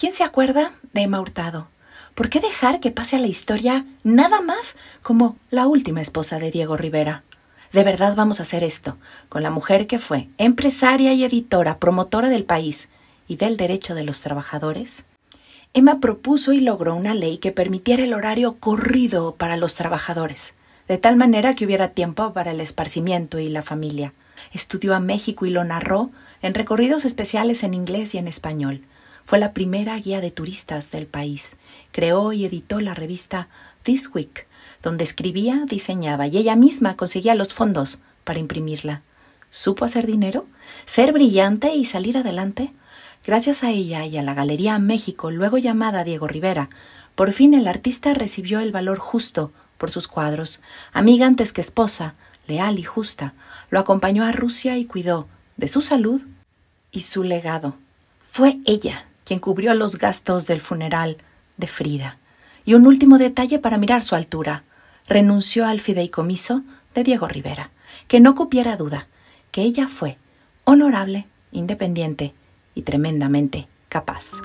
¿Quién se acuerda de Emma Hurtado? ¿Por qué dejar que pase a la historia nada más como la última esposa de Diego Rivera? De verdad vamos a hacer esto, con la mujer que fue empresaria y editora, promotora del país y del derecho de los trabajadores. Emma propuso y logró una ley que permitiera el horario corrido para los trabajadores, de tal manera que hubiera tiempo para el esparcimiento y la familia. Estudió a México y lo narró en recorridos especiales en inglés y en español. Fue la primera guía de turistas del país. Creó y editó la revista This Week, donde escribía, diseñaba y ella misma conseguía los fondos para imprimirla. Supo hacer dinero, ser brillante y salir adelante. Gracias a ella y a la Galería México, luego llamada Diego Rivera, por fin el artista recibió el valor justo por sus cuadros. Amiga antes que esposa, leal y justa, lo acompañó a Rusia y cuidó de su salud y su legado. Fue ella quien cubrió los gastos del funeral de Frida. Y un último detalle para mirar su altura. Renunció al fideicomiso de Diego Rivera. Que no cupiera duda que ella fue honorable, independiente y tremendamente capaz.